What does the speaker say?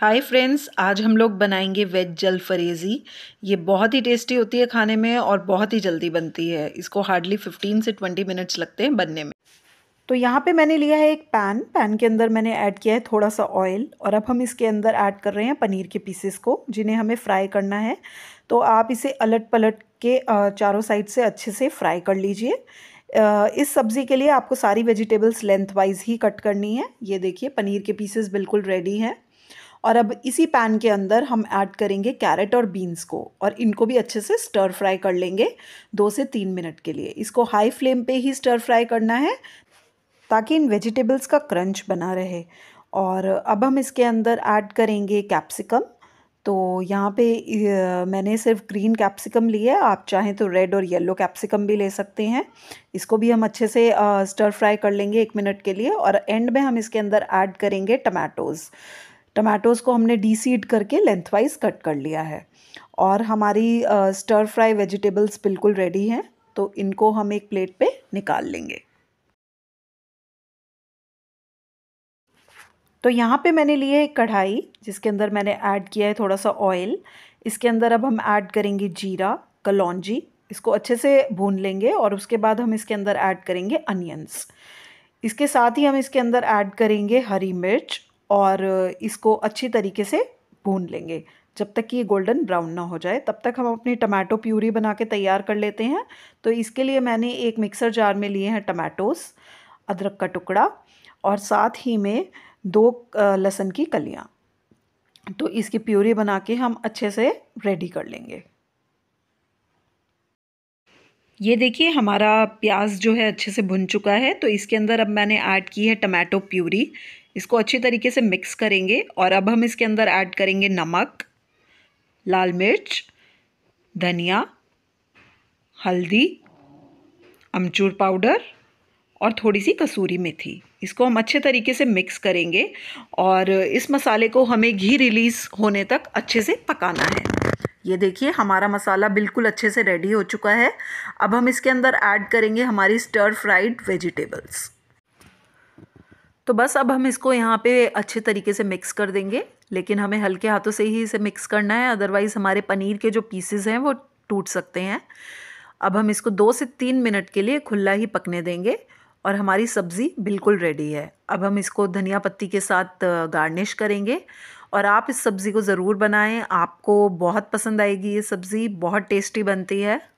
hi friends आज हम लोग बनाएंगे वेज जल फरेजी ये बहुत ही टेस्टी होती है खाने में और बहुत ही जल्दी बनती है इसको हार्डली 15 से 20 मिनट्स लगते हैं बनने में तो यहाँ पे मैंने लिया है एक पैन पैन के अंदर मैंने ऐड किया है थोड़ा सा ऑयल और अब हम इसके अंदर ऐड कर रहे हैं पनीर के पीसेस को जिन्हें हमें फ्राई करना है तो आप इसे अलट पलट के चारों साइड से अच्छे से फ्राई कर लीजिए इस सब्ज़ी के लिए आपको सारी वेजिटेबल्स लेंथ वाइज ही कट करनी है ये देखिए पनीर के पीसेस बिल्कुल रेडी हैं और अब इसी पैन के अंदर हम ऐड करेंगे कैरेट और बीन्स को और इनको भी अच्छे से स्टर फ्राई कर लेंगे दो से तीन मिनट के लिए इसको हाई फ्लेम पे ही स्टर फ्राई करना है ताकि इन वेजिटेबल्स का क्रंच बना रहे और अब हम इसके अंदर ऐड करेंगे कैप्सिकम तो यहाँ पे मैंने सिर्फ ग्रीन कैप्सिकम लिया है आप चाहें तो रेड और येलो कैप्सिकम भी ले सकते हैं इसको भी हम अच्छे से स्टर फ्राई कर लेंगे एक मिनट के लिए और एंड में हम इसके अंदर ऐड करेंगे टमाटोज़ टमाटोज़ को हमने डीसीड करके लेंथवाइज कट कर लिया है और हमारी स्टर फ्राई वेजिटेबल्स बिल्कुल रेडी हैं तो इनको हम एक प्लेट पे निकाल लेंगे तो यहाँ पे मैंने लिए एक कढ़ाई जिसके अंदर मैंने ऐड किया है थोड़ा सा ऑयल इसके अंदर अब हम ऐड करेंगे जीरा कलौजी इसको अच्छे से भून लेंगे और उसके बाद हम इसके अंदर ऐड करेंगे अनियंस इसके साथ ही हम इसके अंदर ऐड करेंगे हरी मिर्च और इसको अच्छी तरीके से भून लेंगे जब तक कि ये गोल्डन ब्राउन ना हो जाए तब तक हम अपनी टमाटो प्यूरी बना के तैयार कर लेते हैं तो इसके लिए मैंने एक मिक्सर जार में लिए हैं टमाटोस अदरक का टुकड़ा और साथ ही में दो लहसुन की कलियाँ तो इसकी प्यूरी बना के हम अच्छे से रेडी कर लेंगे ये देखिए हमारा प्याज जो है अच्छे से भुन चुका है तो इसके अंदर अब मैंने ऐड की है टमाटो प्यूरी इसको अच्छी तरीके से मिक्स करेंगे और अब हम इसके अंदर ऐड करेंगे नमक लाल मिर्च धनिया हल्दी अमचूर पाउडर और थोड़ी सी कसूरी मेथी इसको हम अच्छे तरीके से मिक्स करेंगे और इस मसाले को हमें घी रिलीज़ होने तक अच्छे से पकाना है ये देखिए हमारा मसाला बिल्कुल अच्छे से रेडी हो चुका है अब हम इसके अंदर ऐड करेंगे हमारी स्टर फ्राइड वेजिटेबल्स तो बस अब हम इसको यहाँ पे अच्छे तरीके से मिक्स कर देंगे लेकिन हमें हल्के हाथों से ही इसे मिक्स करना है अदरवाइज़ हमारे पनीर के जो पीसेज हैं वो टूट सकते हैं अब हम इसको दो से तीन मिनट के लिए खुला ही पकने देंगे और हमारी सब्ज़ी बिल्कुल रेडी है अब हम इसको धनिया पत्ती के साथ गार्निश करेंगे और आप इस सब्ज़ी को ज़रूर बनाएं आपको बहुत पसंद आएगी ये सब्ज़ी बहुत टेस्टी बनती है